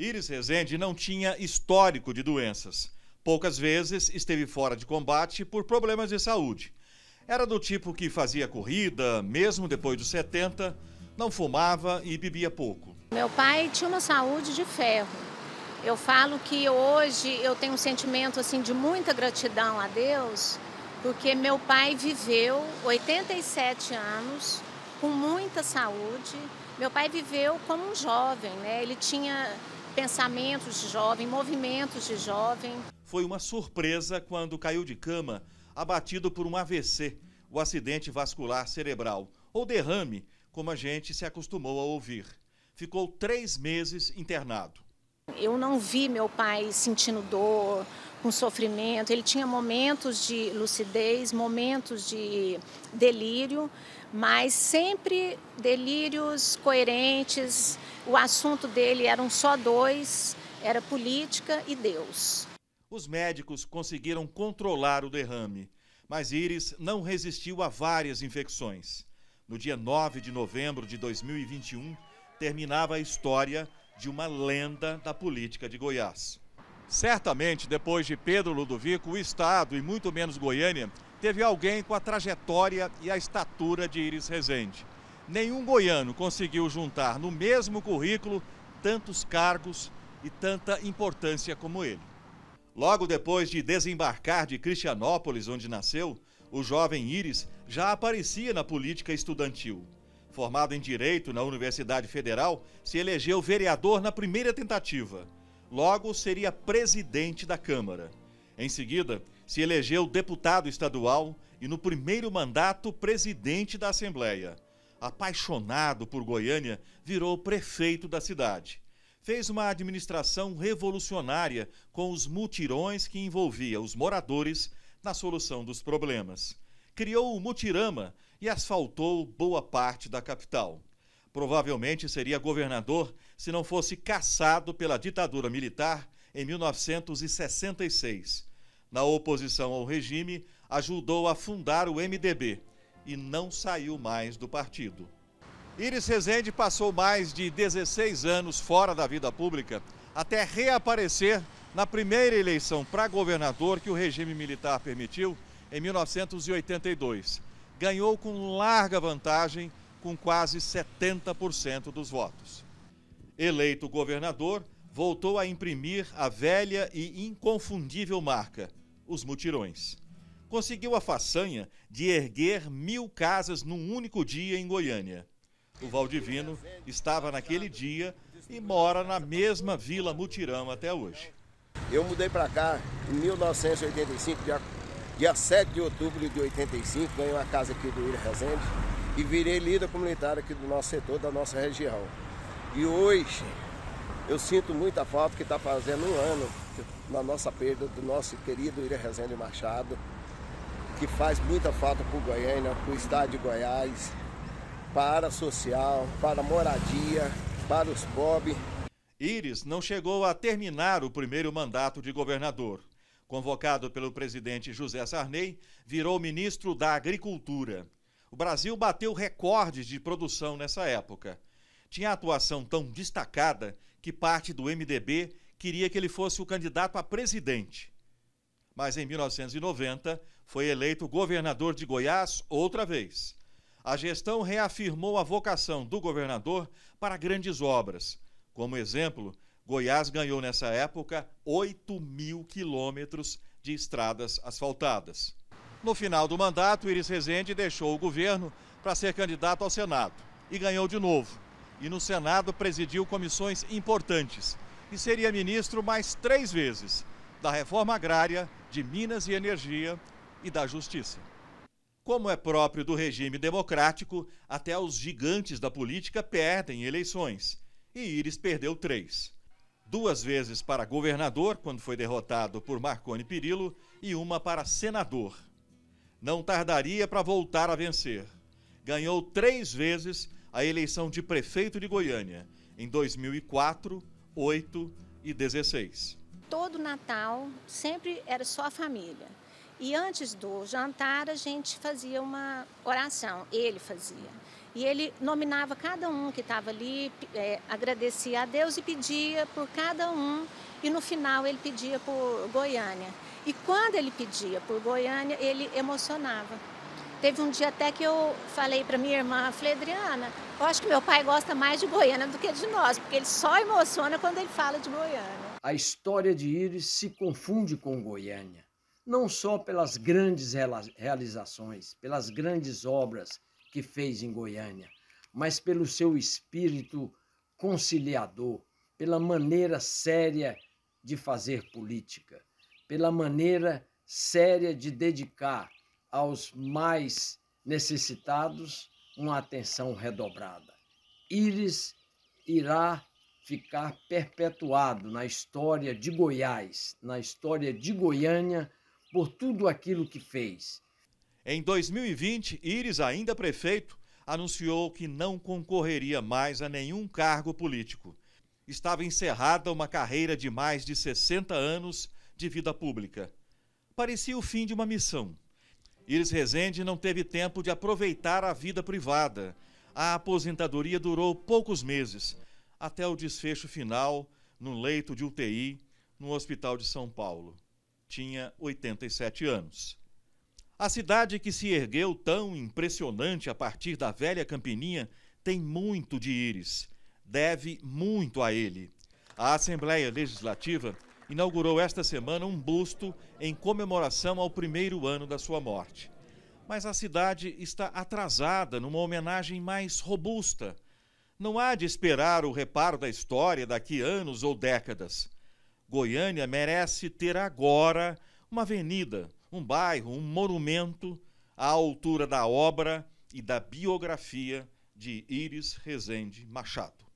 Iris Rezende não tinha histórico de doenças. Poucas vezes esteve fora de combate por problemas de saúde. Era do tipo que fazia corrida, mesmo depois dos 70, não fumava e bebia pouco. Meu pai tinha uma saúde de ferro. Eu falo que hoje eu tenho um sentimento assim de muita gratidão a Deus, porque meu pai viveu 87 anos com muita saúde. Meu pai viveu como um jovem, né? Ele tinha pensamentos de jovem, movimentos de jovem. Foi uma surpresa quando caiu de cama, abatido por um AVC, o acidente vascular cerebral, ou derrame, como a gente se acostumou a ouvir. Ficou três meses internado. Eu não vi meu pai sentindo dor, com sofrimento, ele tinha momentos de lucidez, momentos de delírio, mas sempre delírios coerentes. O assunto dele eram só dois: era política e Deus. Os médicos conseguiram controlar o derrame, mas Iris não resistiu a várias infecções. No dia 9 de novembro de 2021, terminava a história de uma lenda da política de Goiás. Certamente, depois de Pedro Ludovico, o Estado, e muito menos Goiânia, teve alguém com a trajetória e a estatura de Iris Rezende. Nenhum goiano conseguiu juntar no mesmo currículo tantos cargos e tanta importância como ele. Logo depois de desembarcar de Cristianópolis, onde nasceu, o jovem Iris já aparecia na política estudantil. Formado em Direito na Universidade Federal, se elegeu vereador na primeira tentativa Logo, seria presidente da Câmara. Em seguida, se elegeu deputado estadual e, no primeiro mandato, presidente da Assembleia. Apaixonado por Goiânia, virou prefeito da cidade. Fez uma administração revolucionária com os mutirões que envolvia os moradores na solução dos problemas. Criou o Mutirama e asfaltou boa parte da capital. Provavelmente seria governador se não fosse caçado pela ditadura militar em 1966. Na oposição ao regime, ajudou a fundar o MDB e não saiu mais do partido. Iris Rezende passou mais de 16 anos fora da vida pública até reaparecer na primeira eleição para governador que o regime militar permitiu em 1982. Ganhou com larga vantagem com quase 70% dos votos. Eleito governador, voltou a imprimir a velha e inconfundível marca, os mutirões. Conseguiu a façanha de erguer mil casas num único dia em Goiânia. O Valdivino estava naquele dia e mora na mesma Vila Mutirão até hoje. Eu mudei para cá em 1985, dia, dia 7 de outubro de 85, ganhei uma casa aqui do Ilha Rezende e virei líder comunitário aqui do nosso setor, da nossa região. E hoje eu sinto muita falta que está fazendo um ano na nossa perda do nosso querido Ilha Rezende Machado, que faz muita falta para o Goiânia, para o estado de Goiás, para a social, para a moradia, para os pobres. Iris não chegou a terminar o primeiro mandato de governador. Convocado pelo presidente José Sarney, virou ministro da Agricultura. O Brasil bateu recordes de produção nessa época. Tinha atuação tão destacada que parte do MDB queria que ele fosse o candidato a presidente. Mas em 1990 foi eleito governador de Goiás outra vez. A gestão reafirmou a vocação do governador para grandes obras. Como exemplo, Goiás ganhou nessa época 8 mil quilômetros de estradas asfaltadas. No final do mandato, Iris Rezende deixou o governo para ser candidato ao Senado e ganhou de novo. E no Senado presidiu comissões importantes e seria ministro mais três vezes da reforma agrária, de Minas e Energia e da Justiça. Como é próprio do regime democrático, até os gigantes da política perdem eleições. E Iris perdeu três duas vezes para governador, quando foi derrotado por Marconi Perillo, e uma para senador não tardaria para voltar a vencer. Ganhou três vezes a eleição de prefeito de Goiânia, em 2004, 8 e 16. Todo Natal sempre era só a família. E antes do jantar, a gente fazia uma oração, ele fazia. E ele nominava cada um que estava ali, é, agradecia a Deus e pedia por cada um. E no final, ele pedia por Goiânia. E quando ele pedia por Goiânia, ele emocionava. Teve um dia até que eu falei para minha irmã, falei, Adriana, eu acho que meu pai gosta mais de Goiânia do que de nós, porque ele só emociona quando ele fala de Goiânia. A história de Iris se confunde com Goiânia, não só pelas grandes realizações, pelas grandes obras que fez em Goiânia, mas pelo seu espírito conciliador, pela maneira séria de fazer política pela maneira séria de dedicar aos mais necessitados uma atenção redobrada. Íris irá ficar perpetuado na história de Goiás, na história de Goiânia, por tudo aquilo que fez. Em 2020, Íris, ainda prefeito, anunciou que não concorreria mais a nenhum cargo político. Estava encerrada uma carreira de mais de 60 anos de vida pública. Parecia o fim de uma missão. Iris Rezende não teve tempo de aproveitar a vida privada. A aposentadoria durou poucos meses, até o desfecho final, no leito de UTI, no Hospital de São Paulo. Tinha 87 anos. A cidade que se ergueu tão impressionante a partir da velha Campininha tem muito de Iris. Deve muito a ele. A Assembleia Legislativa inaugurou esta semana um busto em comemoração ao primeiro ano da sua morte. Mas a cidade está atrasada numa homenagem mais robusta. Não há de esperar o reparo da história daqui anos ou décadas. Goiânia merece ter agora uma avenida, um bairro, um monumento à altura da obra e da biografia de Iris Rezende Machado.